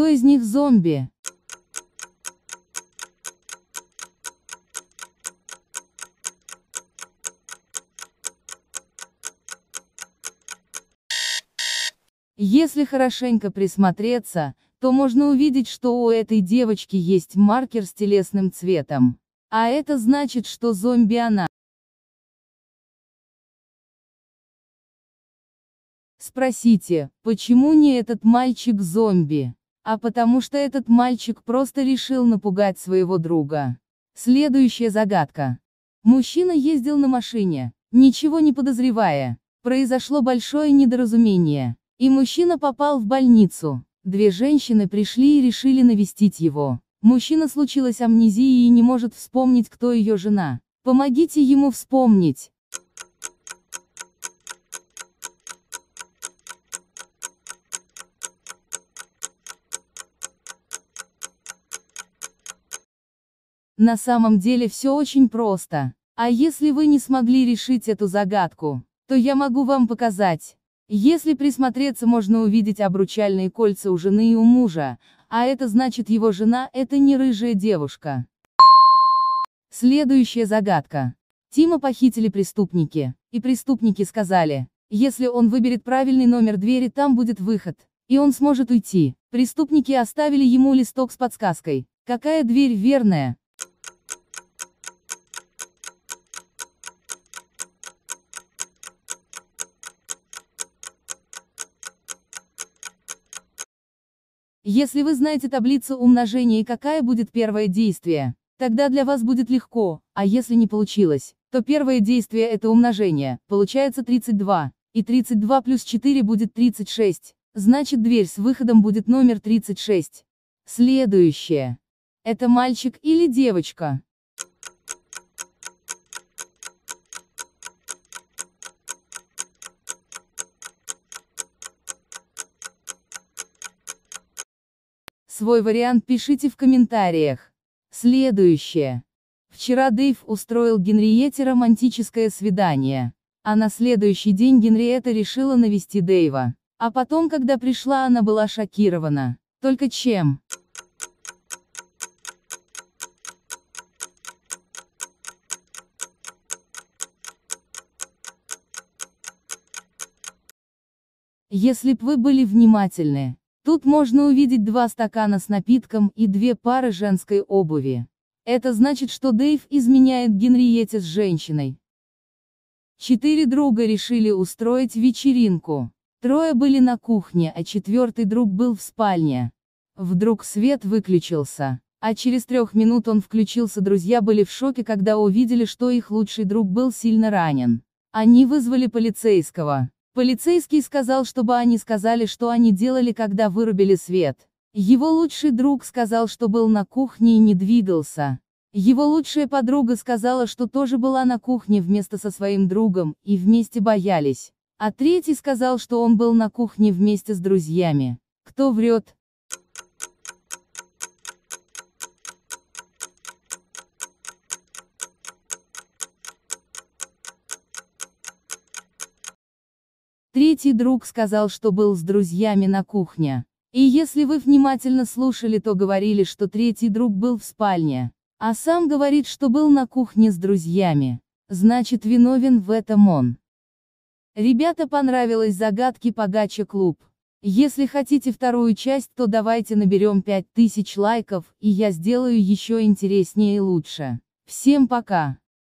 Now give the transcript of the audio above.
Кто из них зомби? Если хорошенько присмотреться, то можно увидеть, что у этой девочки есть маркер с телесным цветом. А это значит, что зомби она. Спросите, почему не этот мальчик зомби? А потому что этот мальчик просто решил напугать своего друга. Следующая загадка. Мужчина ездил на машине, ничего не подозревая. Произошло большое недоразумение. И мужчина попал в больницу. Две женщины пришли и решили навестить его. Мужчина случилась амнезия и не может вспомнить, кто ее жена. Помогите ему вспомнить. На самом деле все очень просто. А если вы не смогли решить эту загадку, то я могу вам показать. Если присмотреться, можно увидеть обручальные кольца у жены и у мужа, а это значит его жена – это не рыжая девушка. Следующая загадка. Тима похитили преступники, и преступники сказали, если он выберет правильный номер двери, там будет выход, и он сможет уйти. Преступники оставили ему листок с подсказкой, какая дверь верная, Если вы знаете таблицу умножения и какая будет первое действие, тогда для вас будет легко, а если не получилось, то первое действие это умножение, получается 32, и 32 плюс 4 будет 36, значит дверь с выходом будет номер 36. Следующее. Это мальчик или девочка? Свой вариант пишите в комментариях. Следующее. Вчера Дэйв устроил Генриете романтическое свидание. А на следующий день Генриетта решила навести Дэйва. А потом, когда пришла, она была шокирована. Только чем? Если б вы были внимательны, Тут можно увидеть два стакана с напитком и две пары женской обуви. Это значит, что Дэйв изменяет Генриете с женщиной. Четыре друга решили устроить вечеринку. Трое были на кухне, а четвертый друг был в спальне. Вдруг свет выключился. А через трех минут он включился друзья были в шоке, когда увидели, что их лучший друг был сильно ранен. Они вызвали полицейского. Полицейский сказал, чтобы они сказали, что они делали, когда вырубили свет. Его лучший друг сказал, что был на кухне и не двигался. Его лучшая подруга сказала, что тоже была на кухне вместо со своим другом, и вместе боялись. А третий сказал, что он был на кухне вместе с друзьями. Кто врет? Третий друг сказал, что был с друзьями на кухне. И если вы внимательно слушали, то говорили, что третий друг был в спальне. А сам говорит, что был на кухне с друзьями. Значит, виновен в этом он. Ребята понравилось загадки по Гача Клуб. Если хотите вторую часть, то давайте наберем 5000 лайков, и я сделаю еще интереснее и лучше. Всем пока!